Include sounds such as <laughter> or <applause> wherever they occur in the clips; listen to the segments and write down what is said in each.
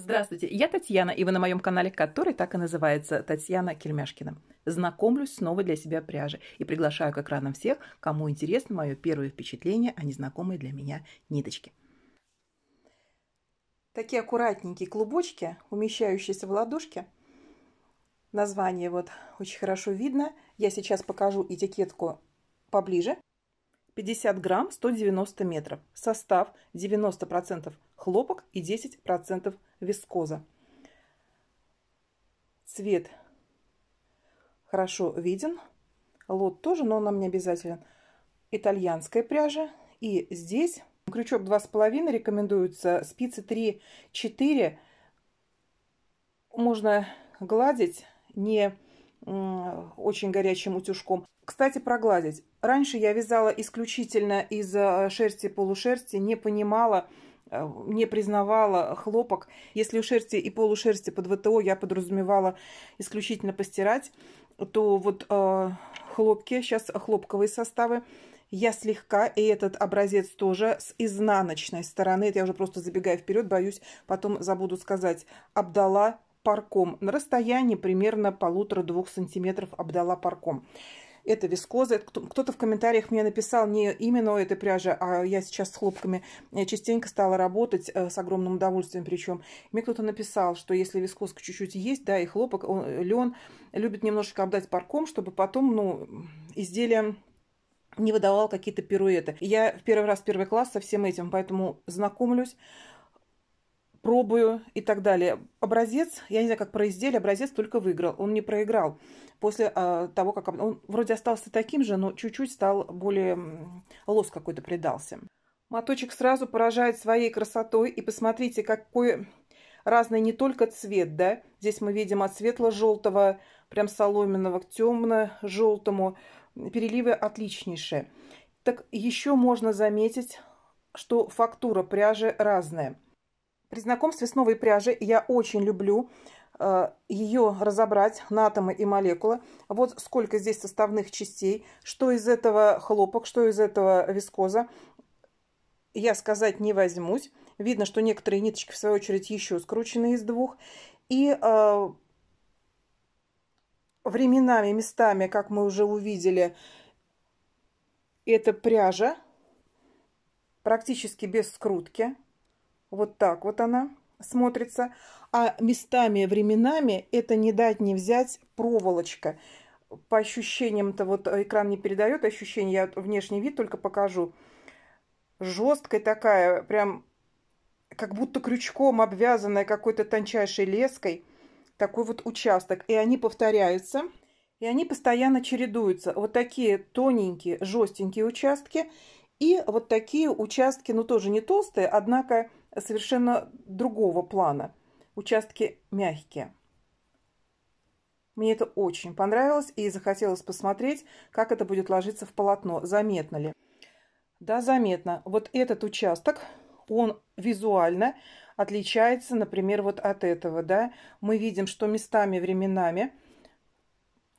Здравствуйте, я Татьяна, и вы на моем канале, который так и называется Татьяна Кельмяшкина. Знакомлюсь с новой для себя пряжей и приглашаю к экранам всех, кому интересно мое первое впечатление о незнакомой для меня ниточке. Такие аккуратненькие клубочки, умещающиеся в ладошке. Название вот очень хорошо видно. Я сейчас покажу этикетку поближе. 50 грамм 190 метров. Состав 90% хлопок и 10% вискоза. Цвет хорошо виден. Лот тоже, но он нам не обязателен. Итальянская пряжа. И здесь крючок 2,5 рекомендуется. Спицы 3-4. Можно гладить не очень горячим утюжком. Кстати, прогладить. Раньше я вязала исключительно из э, шерсти полушерсти, не понимала, э, не признавала хлопок. Если у шерсти и полушерсти под ВТО я подразумевала исключительно постирать, то вот э, хлопки, сейчас хлопковые составы, я слегка, и этот образец тоже с изнаночной стороны, это я уже просто забегаю вперед, боюсь, потом забуду сказать, обдала парком. На расстоянии примерно полутора-двух сантиметров обдала парком это вискоза. Кто-то в комментариях мне написал не именно этой пряжи, а я сейчас с хлопками э, частенько стала работать э, с огромным удовольствием причем. Мне кто-то написал, что если вискозка чуть-чуть есть, да, и хлопок, он, лен любит немножечко обдать парком, чтобы потом, ну, изделие не выдавал какие-то пируэты. Я в первый раз, первый класс со всем этим, поэтому знакомлюсь пробую и так далее. Образец, я не знаю, как про изделие, образец только выиграл, он не проиграл. После э, того, как он вроде остался таким же, но чуть-чуть стал более, лос какой-то придался. Моточек сразу поражает своей красотой, и посмотрите, какой разный не только цвет, да, здесь мы видим от светло-желтого, прям соломенного, к темно-желтому, переливы отличнейшие. Так еще можно заметить, что фактура пряжи разная – при знакомстве с новой пряжей я очень люблю э, ее разобрать на атомы и молекулы. Вот сколько здесь составных частей, что из этого хлопок, что из этого вискоза. Я сказать не возьмусь. Видно, что некоторые ниточки, в свою очередь, еще скручены из двух. И э, временами, местами, как мы уже увидели, эта пряжа практически без скрутки. Вот так вот она смотрится. А местами, временами это не дать не взять проволочка. По ощущениям-то вот э, экран не передает ощущения, я внешний вид только покажу. Жесткая такая, прям как будто крючком обвязанная какой-то тончайшей леской. Такой вот участок. И они повторяются. И они постоянно чередуются. Вот такие тоненькие, жестенькие участки. И вот такие участки, ну тоже не толстые, однако совершенно другого плана. Участки мягкие. Мне это очень понравилось и захотелось посмотреть, как это будет ложиться в полотно, заметно ли. Да, заметно. Вот этот участок, он визуально отличается, например, вот от этого, да. Мы видим, что местами, временами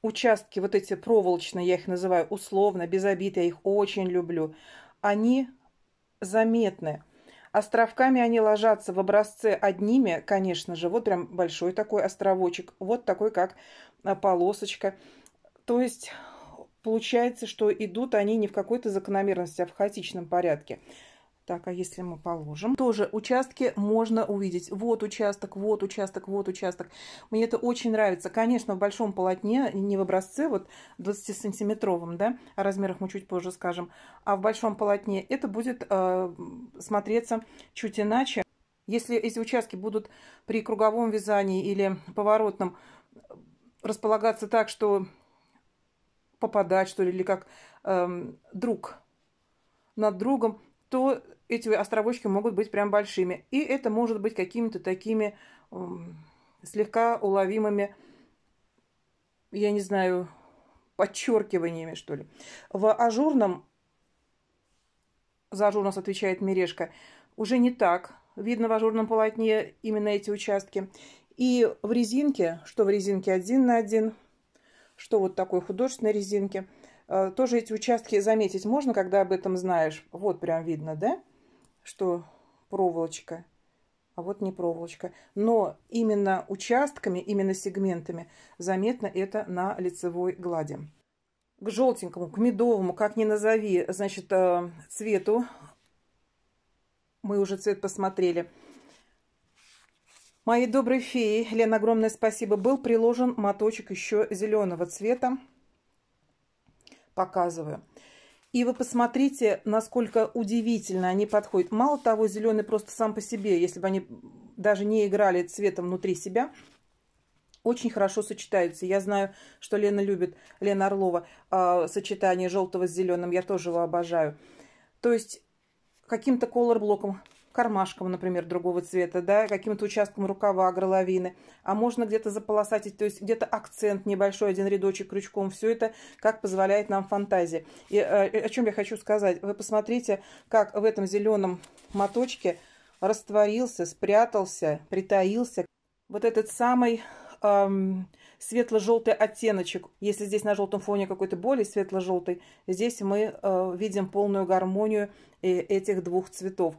участки вот эти проволочные, я их называю условно, без обид, я их очень люблю, они заметны. Островками они ложатся в образце одними, конечно же. Вот прям большой такой островочек. Вот такой, как а, полосочка. То есть получается, что идут они не в какой-то закономерности, а в хаотичном порядке. Так, а если мы положим? Тоже участки можно увидеть. Вот участок, вот участок, вот участок. Мне это очень нравится. Конечно, в большом полотне, не в образце, вот 20-сантиметровом, да, о размерах мы чуть позже скажем, а в большом полотне это будет э, смотреться чуть иначе. Если эти участки будут при круговом вязании или поворотном располагаться так, что попадать, что ли, или как э, друг над другом, то эти островочки могут быть прям большими. И это может быть какими-то такими слегка уловимыми, я не знаю, подчеркиваниями, что ли. В ажурном, за ажур нас отвечает Мережка, уже не так видно в ажурном полотне именно эти участки. И в резинке, что в резинке один на один, что вот такой художественной резинке, э, тоже эти участки заметить можно, когда об этом знаешь. Вот прям видно, да? что проволочка, а вот не проволочка. Но именно участками, именно сегментами заметно это на лицевой глади. К желтенькому, к медовому, как ни назови, значит, э, цвету. Мы уже цвет посмотрели. Моей доброй феи, Лен, огромное спасибо. Был приложен моточек еще зеленого цвета. Показываю. И вы посмотрите, насколько удивительно они подходят. Мало того, зеленый просто сам по себе, если бы они даже не играли цветом внутри себя, очень хорошо сочетаются. Я знаю, что Лена любит, Лена Орлова, э, сочетание желтого с зеленым. Я тоже его обожаю. То есть каким-то колор-блоком кармашком, например, другого цвета, да, каким-то участком рукава, горловины, а можно где-то заполосатить, то есть где-то акцент небольшой, один рядочек крючком, все это как позволяет нам фантазия. И э, о чем я хочу сказать, вы посмотрите, как в этом зеленом моточке растворился, спрятался, притаился вот этот самый эм, светло-желтый оттеночек. Если здесь на желтом фоне какой-то более светло-желтый, здесь мы э, видим полную гармонию э, этих двух цветов.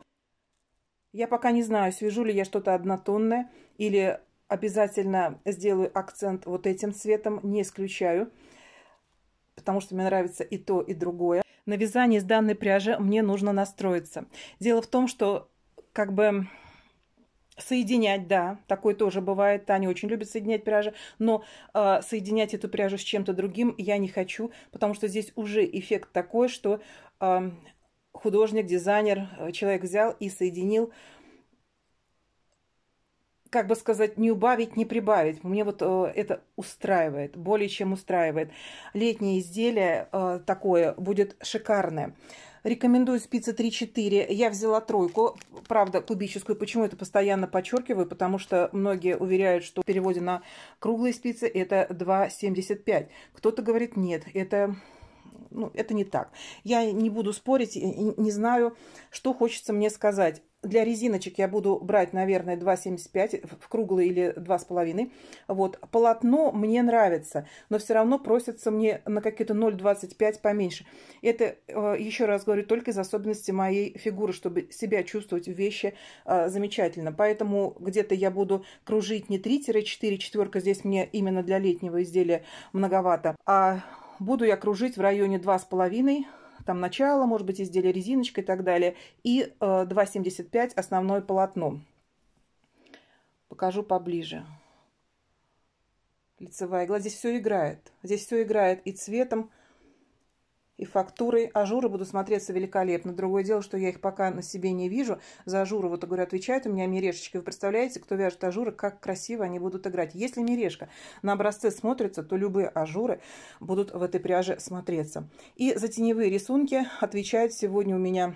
Я пока не знаю, свяжу ли я что-то однотонное или обязательно сделаю акцент вот этим цветом, не исключаю, потому что мне нравится и то, и другое. На вязание с данной пряжи мне нужно настроиться. Дело в том, что как бы соединять, да, такое тоже бывает. Таня очень любит соединять пряжи, но э, соединять эту пряжу с чем-то другим я не хочу, потому что здесь уже эффект такой, что художник, дизайнер, э, человек взял и соединил, как бы сказать, не убавить, не прибавить. Мне вот э, это устраивает, более чем устраивает. Летнее изделие э, такое будет шикарное. Рекомендую спицы 3-4. Я взяла тройку, правда, кубическую. Почему это постоянно подчеркиваю? Потому что многие уверяют, что в переводе на круглые спицы это 2,75. Кто-то говорит, нет, это ну, это не так. Я не буду спорить, не знаю, что хочется мне сказать. Для резиночек я буду брать, наверное, 2,75 в круглый или 2,5. Вот. Полотно мне нравится, но все равно просится мне на какие-то 0,25 поменьше. Это, э, еще раз говорю, только из особенности моей фигуры, чтобы себя чувствовать в вещи э, замечательно. Поэтому где-то я буду кружить не 3-4, четверка здесь мне именно для летнего изделия многовато, а буду я кружить в районе 2,5, там начало, может быть, изделие резиночкой и так далее, и 2,75 э, основное полотно. Покажу поближе. Лицевая игла. Здесь все играет. Здесь все играет и цветом, и фактурой. Ажуры будут смотреться великолепно. Другое дело, что я их пока на себе не вижу. За ажуры, вот, говорю, отвечает у меня мережечки. Вы представляете, кто вяжет ажуры, как красиво они будут играть. Если мережка на образце смотрится, то любые ажуры будут в этой пряже смотреться. И за теневые рисунки отвечает сегодня у меня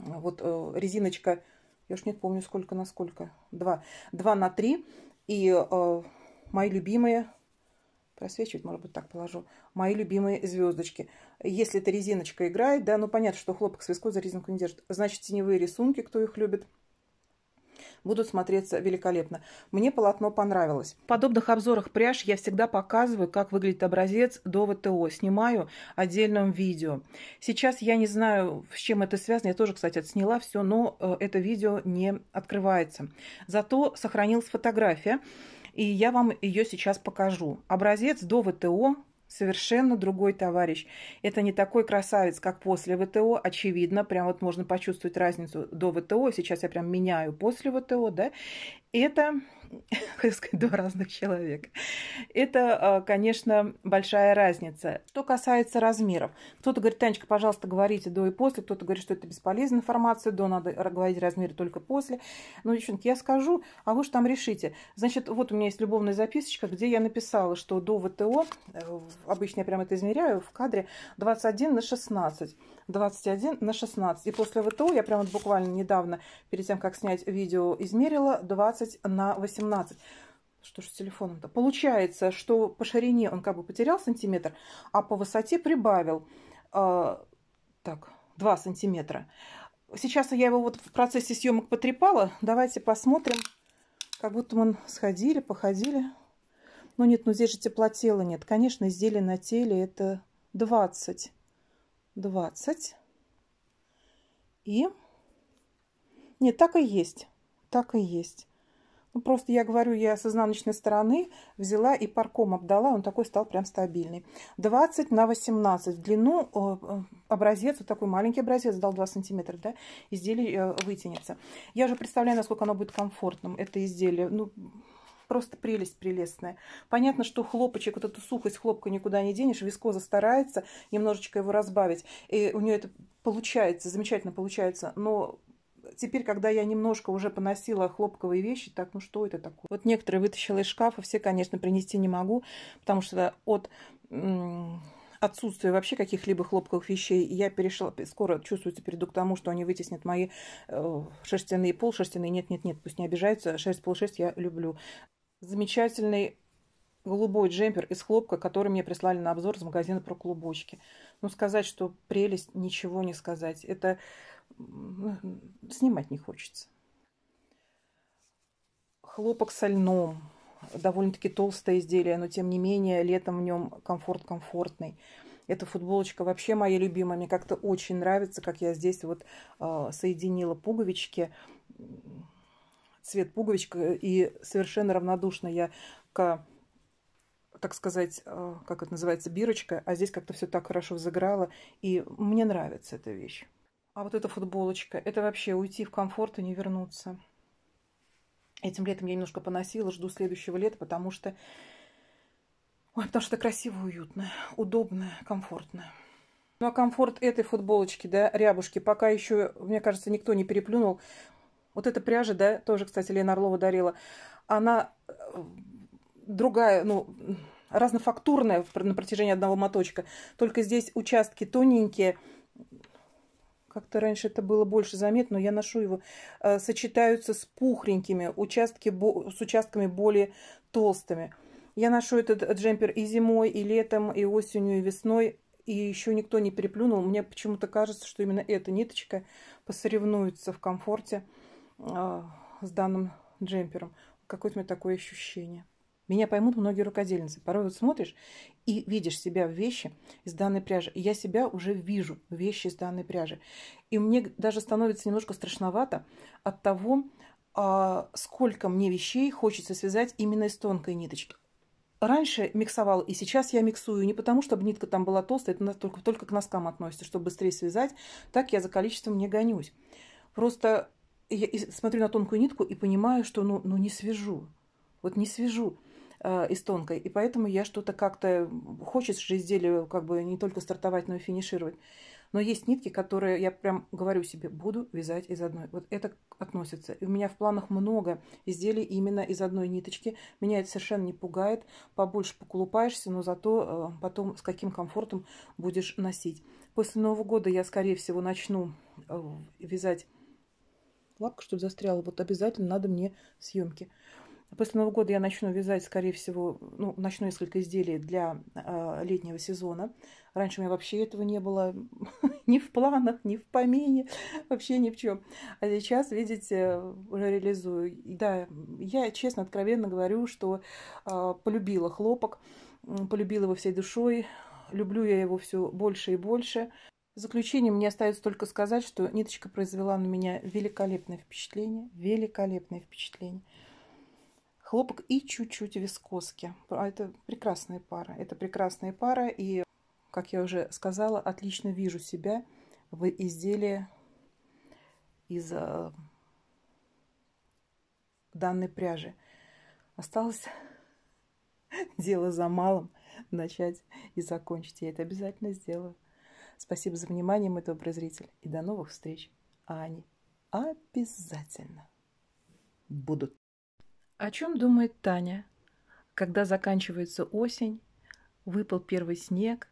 э, вот э, резиночка, я уж не помню, сколько на сколько, Два, два на три. И э, мои любимые просвечивать, может быть, так положу. Мои любимые звездочки. Если эта резиночка играет, да, ну понятно, что хлопок с виску за резинку не держит. Значит, теневые рисунки, кто их любит, будут смотреться великолепно. Мне полотно понравилось. В подобных обзорах пряж я всегда показываю, как выглядит образец до ВТО. Снимаю отдельным видео. Сейчас я не знаю, с чем это связано. Я тоже, кстати, отсняла все, но э, это видео не открывается. Зато сохранилась фотография. И я вам ее сейчас покажу. Образец до ВТО совершенно другой товарищ. Это не такой красавец, как после ВТО, очевидно, прям вот можно почувствовать разницу до ВТО, сейчас я прям меняю после ВТО, да, это хочу <laughs> сказать, два разных человека. Это, а, конечно, большая разница. Что касается размеров. Кто-то говорит, Танечка, пожалуйста, говорите до и после. Кто-то говорит, что это бесполезная информация, до надо говорить размеры только после. Ну, девчонки, я скажу, а вы же там решите. Значит, вот у меня есть любовная записочка, где я написала, что до ВТО, э, обычно я прямо это измеряю в кадре, 21 на 16. 21 на 16. И после ВТО я прямо вот буквально недавно, перед тем, как снять видео, измерила 20 на 18. 17. Что ж с телефоном-то? Получается, что по ширине он как бы потерял сантиметр, а по высоте прибавил э, так, 2 сантиметра. Сейчас я его вот в процессе съемок потрепала. Давайте посмотрим. Как будто мы сходили, походили. Ну нет, ну здесь же теплотела нет. Конечно, изделие на теле это 20. 20. И... Нет, так и есть. Так и есть. Ну, просто я говорю, я с изнаночной стороны взяла и парком обдала, он такой стал прям стабильный. 20 на 18 в длину э, э, образец, вот такой маленький образец, дал 2 сантиметра, да, изделие э, вытянется. Я уже представляю, насколько оно будет комфортным, это изделие, ну, просто прелесть прелестная. Понятно, что хлопочек, вот эту сухость хлопка никуда не денешь, вискоза старается немножечко его разбавить, и у нее это получается, замечательно получается, но теперь, когда я немножко уже поносила хлопковые вещи, так, ну что это такое? Вот некоторые вытащила из шкафа, все, конечно, принести не могу, потому что от отсутствия вообще каких-либо хлопковых вещей. Я перешла, скоро чувствуется теперь иду к тому, что они вытеснят мои э, шерстяные, полшерстяные. Нет-нет-нет, пусть не обижаются. Шерсть, полшерсть я люблю. Замечательный голубой джемпер из хлопка, который мне прислали на обзор из магазина про клубочки. Ну, сказать, что прелесть, ничего не сказать. Это снимать не хочется. Хлопок со льном. Довольно-таки толстое изделие, но тем не менее летом в нем комфорт комфортный. Эта футболочка вообще моя любимая. Мне как-то очень нравится, как я здесь вот а, соединила пуговички, цвет пуговичка И совершенно равнодушно я к, так сказать, а, как это называется, бирочка. А здесь как-то все так хорошо взыграло. И мне нравится эта вещь. А вот эта футболочка, это вообще уйти в комфорт и не вернуться. Этим летом я немножко поносила, жду следующего лета, потому что... Ой, потому что красиво, уютно, удобно, комфортно. Ну, а комфорт этой футболочки, да, рябушки, пока еще, мне кажется, никто не переплюнул. Вот эта пряжа, да, тоже, кстати, Лена Орлова дарила, она э, другая, ну, разнофактурная на протяжении одного моточка. Только здесь участки тоненькие, как-то раньше это было больше заметно, но я ношу его. Э, сочетаются с пухленькими, участки, с участками более толстыми. Я ношу этот джемпер и зимой, и летом, и осенью, и весной. И еще никто не переплюнул. Мне почему-то кажется, что именно эта ниточка посоревнуется в комфорте э, с данным джемпером. Какое-то у меня такое ощущение. Меня поймут многие рукодельницы. Порой вот смотришь и видишь себя в вещи из данной пряжи. И я себя уже вижу в вещи из данной пряжи. И мне даже становится немножко страшновато от того, а, сколько мне вещей хочется связать именно из тонкой ниточки раньше миксовал, и сейчас я миксую не потому, чтобы нитка там была толстая, это только, только к носкам относится, чтобы быстрее связать. Так я за количеством не гонюсь. Просто я смотрю на тонкую нитку и понимаю, что ну, ну не свяжу. Вот не свяжу э, из тонкой. И поэтому я что-то как-то... Хочется же изделию как бы не только стартовать, но и финишировать. Но есть нитки, которые я прям говорю себе, буду вязать из одной. Вот это относится. И у меня в планах много изделий именно из одной ниточки. Меня это совершенно не пугает. Побольше поколупаешься, но зато э, потом с каким комфортом будешь носить. После Нового года я, скорее всего, начну э, вязать лапка, чтобы застряла. Вот обязательно надо мне съемки. После Нового года я начну вязать, скорее всего, ну, начну несколько изделий для э, летнего сезона. Раньше у меня вообще этого не было <laughs> ни в планах, ни в помине, вообще ни в чем. А сейчас, видите, уже реализую. И Да, я честно, откровенно говорю, что э, полюбила хлопок, полюбила его всей душой. Люблю я его все больше и больше. В заключение мне остается только сказать, что ниточка произвела на меня великолепное впечатление. Великолепное впечатление хлопок и чуть-чуть вискоски. А это прекрасная пара. Это прекрасная пара. И, как я уже сказала, отлично вижу себя в изделии из э, данной пряжи. Осталось <laughs> дело за малым <laughs> начать и закончить. Я это обязательно сделаю. Спасибо за внимание, мой добрый зритель. И до новых встреч. А обязательно будут. О чем думает Таня? Когда заканчивается осень, выпал первый снег,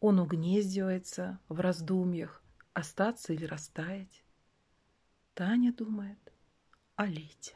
он угнездивается в раздумьях, остаться или растаять. Таня думает о лете.